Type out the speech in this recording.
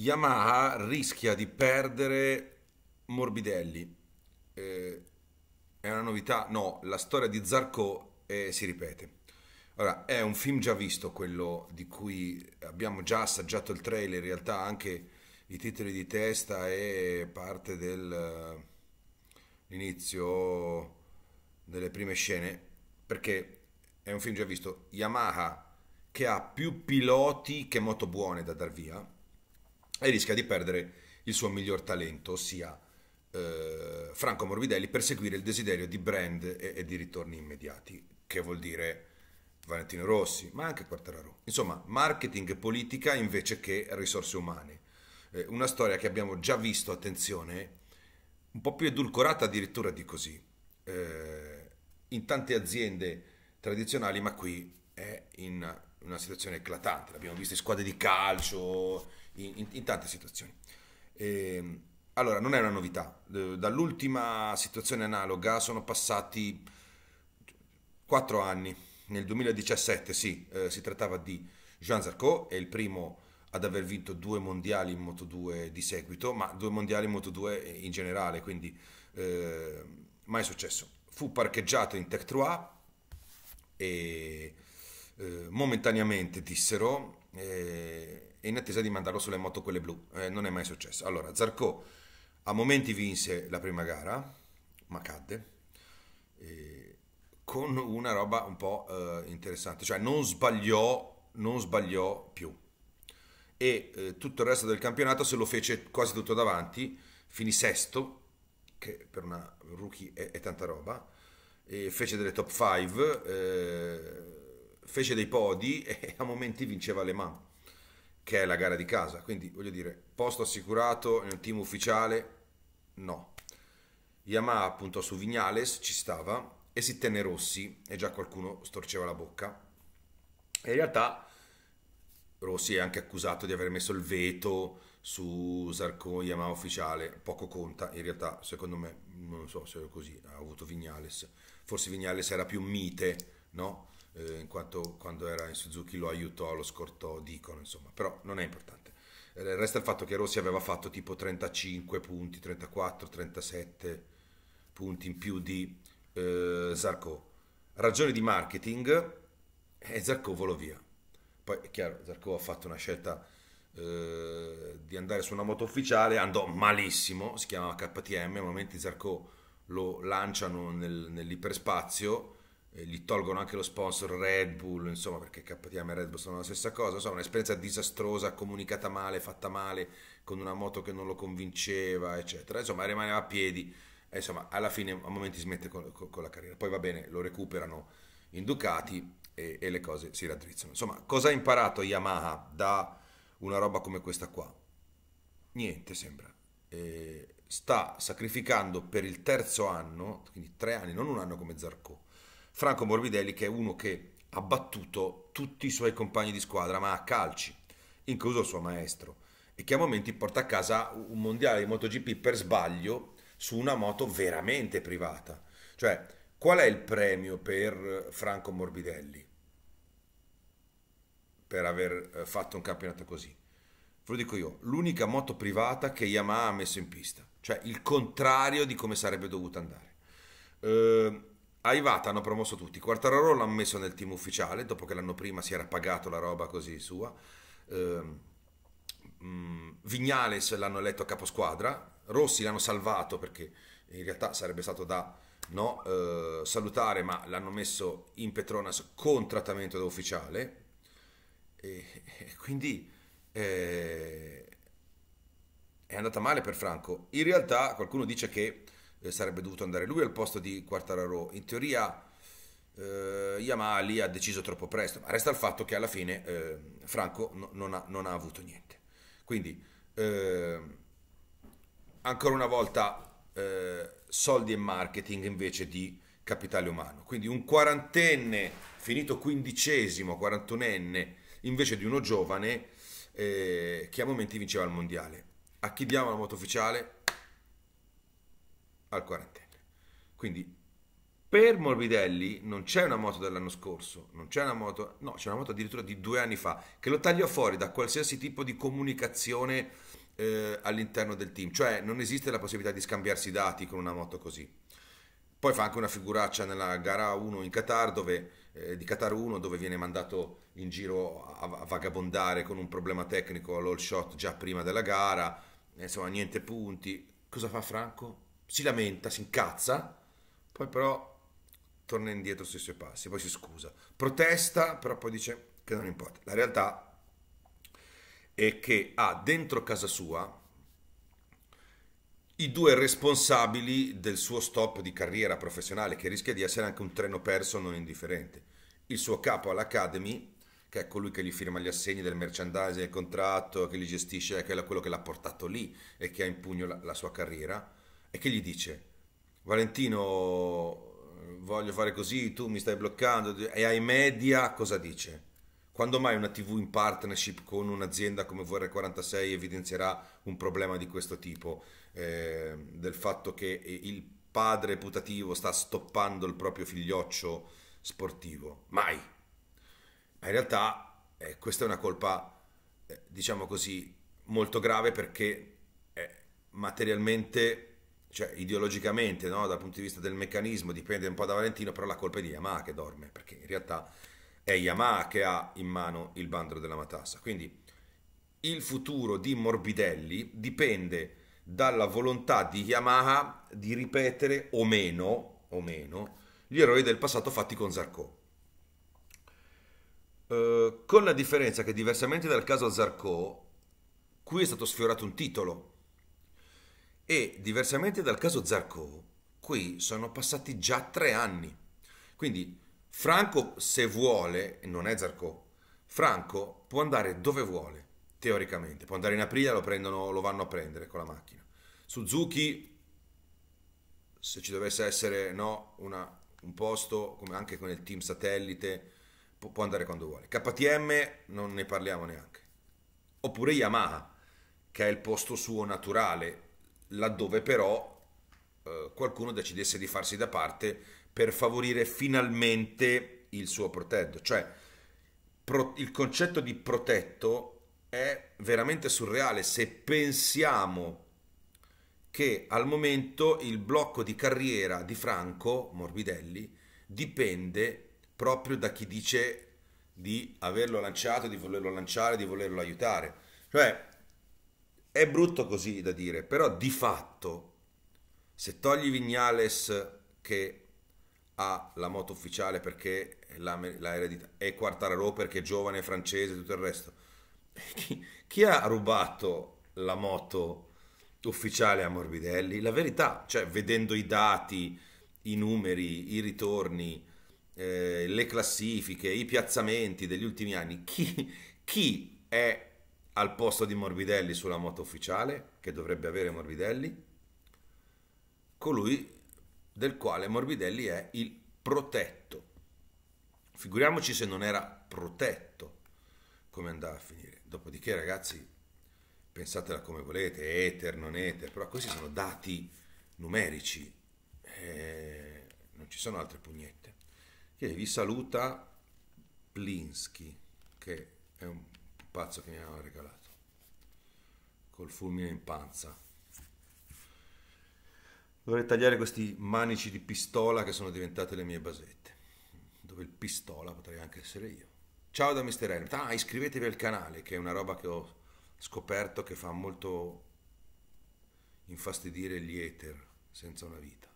Yamaha rischia di perdere Morbidelli. Eh, è una novità? No, la storia di Zarco eh, si ripete. Allora, è un film già visto, quello di cui abbiamo già assaggiato il trailer, in realtà anche i titoli di testa e parte dell'inizio eh, delle prime scene, perché è un film già visto. Yamaha, che ha più piloti che moto buone da dar via, e rischia di perdere il suo miglior talento, ossia eh, Franco Morbidelli, per seguire il desiderio di brand e, e, di ritorni immediati, che vuol dire Valentino Rossi, ma anche Quartararo. Insomma, marketing e politica invece che risorse umane. Eh, una storia che abbiamo già visto, attenzione, un po' più edulcorata addirittura di così, eh, in tante aziende tradizionali, ma qui è in una situazione eclatante. L'abbiamo visto in squadre di calcio, in, in, tante situazioni. E, ehm, allora, non è una novità. Eh, dall'ultima situazione analoga sono passati 4 anni. Nel 2017, sì, eh, si trattava di Jean Zarco, è il primo ad aver vinto due mondiali in Moto 2 di seguito, ma due mondiali in Moto 2 in generale, quindi eh, mai successo. Fu parcheggiato in Tech 3 e eh, momentaneamente dissero eh, in attesa di mandarlo sulle moto quelle blu. Eh, non è mai successo. Allora, Zarco a momenti vinse la prima gara, ma cadde, eh, con una roba un po' eh, interessante, cioè non sbagliò, non sbagliò più. E eh, tutto il resto del campionato se lo fece quasi tutto davanti, finì sesto, che per una rookie è, è tanta roba, fece delle top 5, eh, fece dei podi e a momenti vinceva Le Mans che è la gara di casa. Quindi voglio dire, posto assicurato nel team ufficiale? No. Yamaha puntò su Vignales, ci stava, e si tenne Rossi, e già qualcuno storceva la bocca. E in realtà Rossi è anche accusato di aver messo il veto su Sarko Yamaha ufficiale, poco conta, in realtà secondo me, non so se è così, ha avuto Vignales, forse Vignales era più mite, no? eh, in quanto quando era in Suzuki lo aiutò, lo scortò dicono insomma, però non è importante. Eh, Resta il fatto che Rossi aveva fatto tipo 35 punti, 34, 37 punti in più di eh, Zarco. Ragione di marketing e eh, Zarco volò via. Poi è chiaro, Zarco ha fatto una scelta eh, di andare su una moto ufficiale, andò malissimo, si chiamava KTM, al momento Zarco lo lanciano nel, nell'iperspazio gli tolgono anche lo sponsor Red Bull, insomma, perché KTM e Red Bull sono la stessa cosa, insomma, un'esperienza disastrosa, comunicata male, fatta male, con una moto che non lo convinceva, eccetera. Insomma, rimaneva a piedi, insomma, alla fine a momenti smette con, con, con, la carriera. Poi va bene, lo recuperano in Ducati e, e le cose si raddrizzano. Insomma, cosa ha imparato Yamaha da una roba come questa qua? Niente, sembra. E sta sacrificando per il terzo anno, quindi tre anni, non un anno come Zarco Franco Morbidelli che è uno che ha battuto tutti i suoi compagni di squadra, ma a calci, incluso il suo maestro, e che a momenti porta a casa un mondiale di MotoGP per sbaglio su una moto veramente privata. Cioè, qual è il premio per eh, Franco Morbidelli? Per aver eh, fatto un campionato così. Ve lo dico io, l'unica moto privata che Yamaha ha messo in pista, cioè il contrario di come sarebbe dovuta andare. Ehm, a Ivata hanno promosso tutti. Quartararo l'hanno messo nel team ufficiale dopo che l'anno prima si era pagato la roba così sua. Eh, Vignales l'hanno eletto a caposquadra. Rossi l'hanno salvato perché in realtà sarebbe stato da no, eh, salutare, ma l'hanno messo in Petronas con trattamento da ufficiale. E, e quindi eh, è andata male per Franco. In realtà qualcuno dice che eh, sarebbe dovuto andare lui al posto di Quartararo. In teoria eh, Yamaha lì ha deciso troppo presto, ma resta il fatto che alla fine eh, Franco no, non, ha, non, ha, avuto niente. Quindi, eh, ancora una volta, eh, soldi e marketing invece di capitale umano. Quindi un quarantenne finito quindicesimo, quarantunenne, invece di uno giovane eh, che a momenti vinceva il mondiale. A chi diamo la moto ufficiale? al quarantenne. Quindi per Morbidelli non c'è una moto dell'anno scorso, non c'è una moto, no, c'è una moto addirittura di due anni fa, che lo taglia fuori da qualsiasi tipo di comunicazione eh, all'interno del team, cioè non esiste la possibilità di scambiarsi dati con una moto così. Poi fa anche una figuraccia nella gara 1 in Qatar dove, eh, di Qatar 1 dove viene mandato in giro a, a vagabondare con un problema tecnico all'all shot già prima della gara, insomma niente punti. Cosa fa Franco? si lamenta, si incazza, poi però torna indietro sui suoi passi, poi si scusa, protesta, però poi dice che non importa. La realtà è che ha dentro casa sua i due responsabili del suo stop di carriera professionale, che rischia di essere anche un treno perso non indifferente. Il suo capo all'Academy, che è colui che gli firma gli assegni del merchandising, del contratto, che li gestisce, che è quello che l'ha portato lì e che ha in pugno la, la sua carriera, e che gli dice Valentino voglio fare così, tu mi stai bloccando e ai media cosa dice? Quando mai una TV in partnership con un'azienda come VR46 evidenzierà un problema di questo tipo? Eh, del fatto che il padre putativo sta stoppando il proprio figlioccio sportivo? Mai! Ma in realtà eh, questa è una colpa, eh, diciamo così, molto grave perché eh, materialmente cioè, ideologicamente, no? dal punto di vista del meccanismo, dipende un po' da Valentino, però la colpa è di Yamaha che dorme, perché in realtà è Yamaha che ha in mano il bandolo della matassa. Quindi il futuro di Morbidelli dipende dalla volontà di Yamaha di ripetere o meno, o meno gli errori del passato fatti con Zarco. Eh, con la differenza che diversamente dal caso Zarco, qui è stato sfiorato un titolo e diversamente dal caso Zarco, qui sono passati già tre anni. Quindi Franco, se vuole, non è Zarco, Franco può andare dove vuole, teoricamente. Può andare in aprile, lo, prendono, lo vanno a prendere con la macchina. Suzuki, se ci dovesse essere no, una, un posto, come anche con il team satellite, può, può andare quando vuole. KTM non ne parliamo neanche. Oppure Yamaha, che è il posto suo naturale, laddove però eh, qualcuno decidesse di farsi da parte per favorire finalmente il suo protetto. Cioè, pro- il concetto di protetto è veramente surreale se pensiamo che al momento il blocco di carriera di Franco Morbidelli dipende proprio da chi dice di averlo lanciato, di volerlo lanciare, di volerlo aiutare. Cioè, è brutto così da dire, però di fatto, se togli Vignales che ha la moto ufficiale perché la, la eredita, e Quartararo perché è giovane, francese e tutto il resto, chi, chi ha rubato la moto ufficiale a Morbidelli? La verità, cioè vedendo i dati, i numeri, i ritorni, eh, le classifiche, i piazzamenti degli ultimi anni, chi, chi è al posto di Morbidelli sulla moto ufficiale, che dovrebbe avere Morbidelli, colui del quale Morbidelli è il protetto. Figuriamoci se non era protetto come andava a finire. Dopodiché, ragazzi, pensatela come volete, eter, non eter, però questi sono dati numerici, eh, non ci sono altre pugnette. Che vi saluta Plinsky, che è un pazzo che mi avevano regalato, col fulmine in panza. Dovrei tagliare questi manici di pistola che sono diventate le mie basette, dove il pistola potrei anche essere io. Ciao da Mr. Hermit, ah iscrivetevi al canale che è una roba che ho scoperto che fa molto infastidire gli hater senza una vita.